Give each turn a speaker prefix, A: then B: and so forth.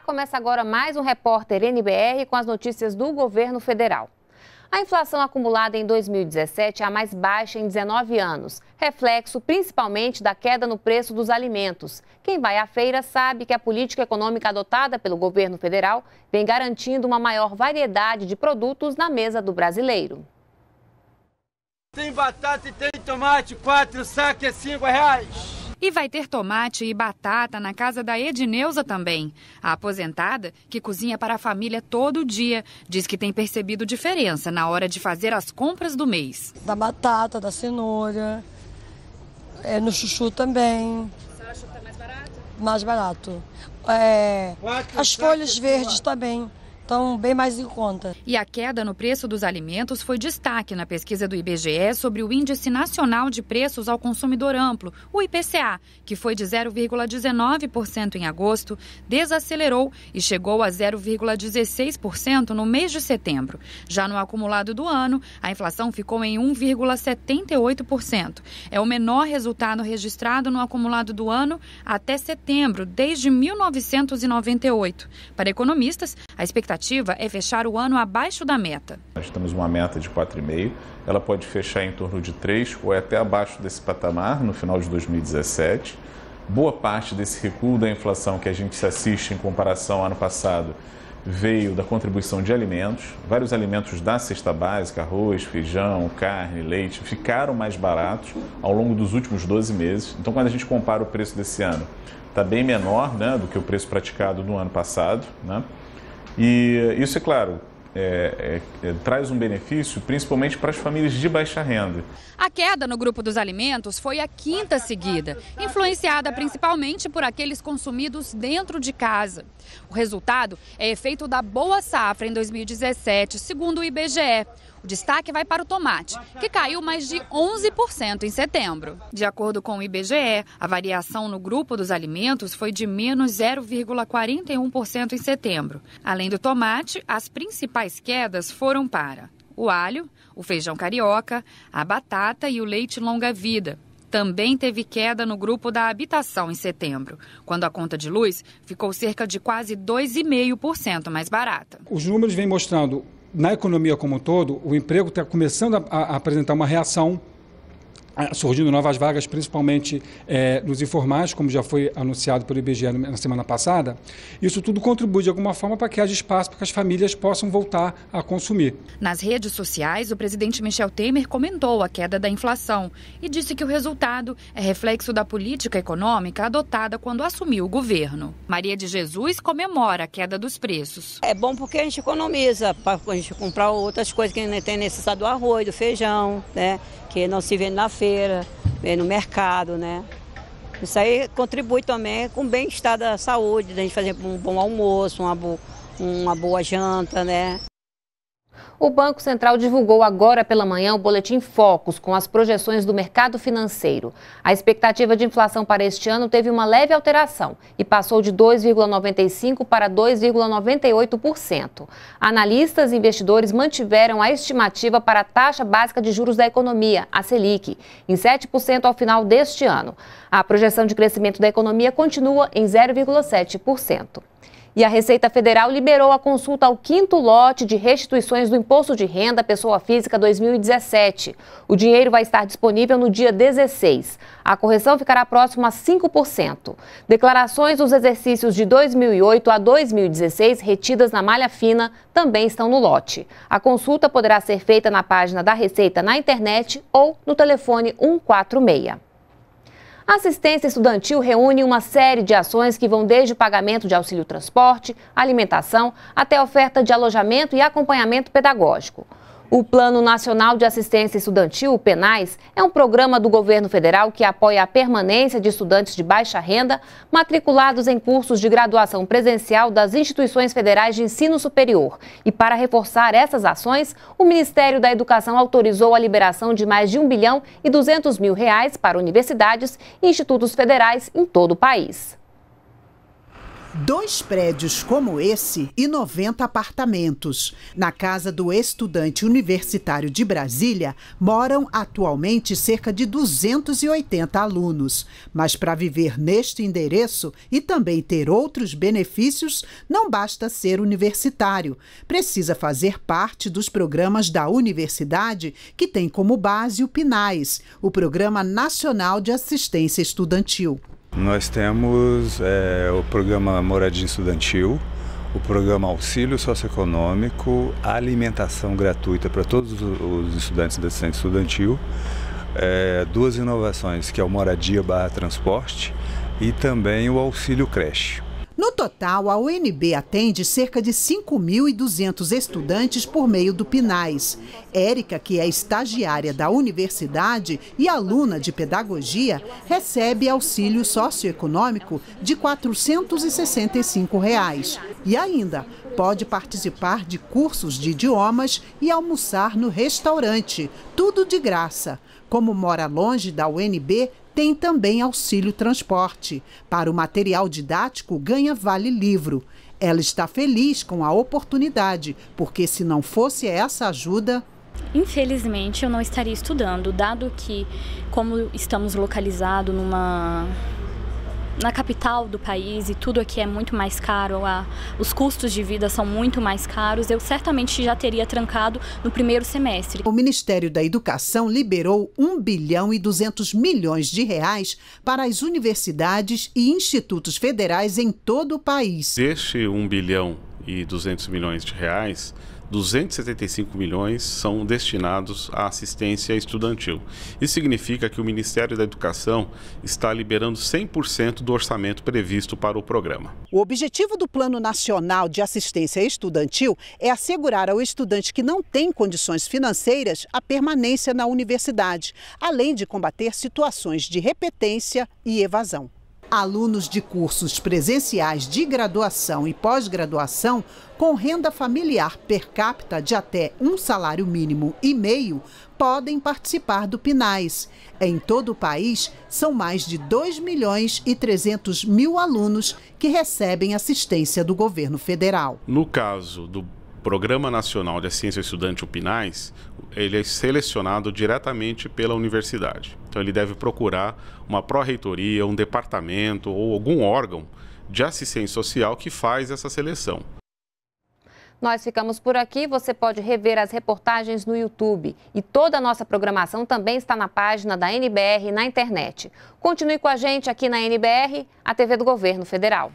A: começa agora mais um repórter NBR com as notícias do governo federal. A inflação acumulada em 2017 é a mais baixa em 19 anos, reflexo principalmente da queda no preço dos alimentos. Quem vai à feira sabe que a política econômica adotada pelo governo federal vem garantindo uma maior variedade de produtos na mesa do brasileiro.
B: Tem batata e tem tomate, quatro saques, é cinco reais. E vai ter tomate e batata na casa da Edneusa também. A aposentada, que cozinha para a família todo dia, diz que tem percebido diferença na hora de fazer as compras do mês. Da batata, da cenoura, é, no chuchu também. Você acha que tá mais barato? Mais barato. É, as folhas verdes também estão bem mais em conta. E a queda no preço dos alimentos foi destaque na pesquisa do IBGE sobre o Índice Nacional de Preços ao Consumidor Amplo, o IPCA, que foi de 0,19% em agosto, desacelerou e chegou a 0,16% no mês de setembro. Já no acumulado do ano, a inflação ficou em 1,78%. É o menor resultado registrado no acumulado do ano até setembro, desde 1998. Para economistas, a expectativa é fechar o ano abaixo da meta.
C: Nós temos uma meta de 4,5, ela pode fechar em torno de 3 ou é até abaixo desse patamar no final de 2017. Boa parte desse recuo da inflação que a gente assiste em comparação ao ano passado veio da contribuição de alimentos. Vários alimentos da cesta básica, arroz, feijão, carne, leite, ficaram mais baratos ao longo dos últimos 12 meses. Então, quando a gente compara o preço desse ano, está bem menor né, do que o preço praticado no ano passado. Né? E isso, é claro, é, é, é, traz um benefício principalmente para as famílias de baixa renda.
B: A queda no grupo dos alimentos foi a quinta seguida, influenciada principalmente por aqueles consumidos dentro de casa. O resultado é efeito da boa safra em 2017, segundo o IBGE. O destaque vai para o tomate, que caiu mais de 11% em setembro. De acordo com o IBGE, a variação no grupo dos alimentos foi de menos 0,41% em setembro. Além do tomate, as principais quedas foram para o alho, o feijão carioca, a batata e o leite longa-vida. Também teve queda no grupo da habitação em setembro, quando a conta de luz ficou cerca de quase 2,5% mais barata.
C: Os números vêm mostrando na economia como um todo, o emprego está começando a, a apresentar uma reação surgindo novas vagas, principalmente é, nos informais, como já foi anunciado pelo IBGE na semana passada, isso tudo contribui de alguma forma para que haja espaço para que as famílias possam voltar a consumir.
B: Nas redes sociais, o presidente Michel Temer comentou a queda da inflação e disse que o resultado é reflexo da política econômica adotada quando assumiu o governo. Maria de Jesus comemora a queda dos preços. É bom porque a gente economiza para a gente comprar outras coisas que a gente tem necessidade do arroz, do feijão, né,
A: que não se vende na feira feira, né, no mercado, né? Isso aí contribui também com o bem-estar da saúde, da gente fazer um bom almoço, uma, boa, uma boa janta, né? O Banco Central divulgou agora pela manhã o boletim Focus com as projeções do mercado financeiro. A expectativa de inflação para este ano teve uma leve alteração e passou de 2,95 para 2,98%. Analistas e investidores mantiveram a estimativa para a taxa básica de juros da economia, a Selic, em 7% ao final deste ano. A projeção de crescimento da economia continua em 0,7%. E a Receita Federal liberou a consulta ao quinto lote de restituições do Imposto de Renda Pessoa Física 2017. O dinheiro vai estar disponível no dia 16. A correção ficará próxima a 5%. Declarações dos exercícios de 2008 a 2016 retidas na malha fina também estão no lote. A consulta poderá ser feita na página da Receita na internet ou no telefone 146. A assistência estudantil reúne uma série de ações que vão desde o pagamento de auxílio transporte, alimentação, até oferta de alojamento e acompanhamento pedagógico. O Plano Nacional de Assistência Estudantil, o PENAIS, é um programa do governo federal que apoia a permanência de estudantes de baixa renda matriculados em cursos de graduação presencial das instituições federais de ensino superior. E para reforçar essas ações, o Ministério da Educação autorizou a liberação de mais de 1 bilhão e 200 mil reais para universidades e institutos federais em todo o país.
C: Dois prédios como esse e 90 apartamentos. Na casa do estudante universitário de Brasília, moram atualmente cerca de 280 alunos. Mas para viver neste endereço e também ter outros benefícios, não basta ser universitário. Precisa fazer parte dos programas da universidade, que tem como base o PNAES, o Programa Nacional de Assistência Estudantil.
A: Nós temos é, o programa Moradia Estudantil, o programa Auxílio Socioeconômico, alimentação gratuita para todos os estudantes da ciência estudantil, é, duas inovações, que é o Moradia barra Transporte e também o Auxílio Creche.
C: No total, a UNB atende cerca de 5.200 estudantes por meio do Pinais. Érica, que é estagiária da universidade e aluna de pedagogia, recebe auxílio socioeconômico de R$ 465. Reais. E ainda pode participar de cursos de idiomas e almoçar no restaurante, tudo de graça. Como mora longe da UNB, tem também auxílio transporte. Para o material didático, ganha Vale Livro. Ela está feliz com a oportunidade, porque se não fosse essa ajuda,
B: Infelizmente, eu não estaria estudando, dado que, como estamos localizados numa na capital do país e tudo aqui é muito mais caro, a, os custos de vida são muito mais caros, eu certamente já teria trancado no primeiro semestre.
C: O Ministério da Educação liberou 1 bilhão e 200 milhões de reais para as universidades e institutos federais em todo o país. Este 1 bilhão e 200 milhões de reais 275 milhões são destinados à assistência estudantil. Isso significa que o Ministério da Educação está liberando 100% do orçamento previsto para o programa. O objetivo do Plano Nacional de Assistência Estudantil é assegurar ao estudante que não tem condições financeiras a permanência na universidade, além de combater situações de repetência e evasão. Alunos de cursos presenciais de graduação e pós-graduação com renda familiar per capita de até um salário mínimo e meio podem participar do PINAIS. Em todo o país, são mais de 2 milhões e 300 mil alunos que recebem assistência do governo federal. No caso do Programa Nacional de Ciência Estudante, o PNAES, ele é selecionado diretamente pela universidade. Então ele deve procurar uma pró-reitoria, um departamento ou algum órgão de assistência social que faz essa seleção.
A: Nós ficamos por aqui. Você pode rever as reportagens no YouTube. E toda a nossa programação também está na página da NBR na internet. Continue com a gente aqui na NBR, a TV do Governo Federal.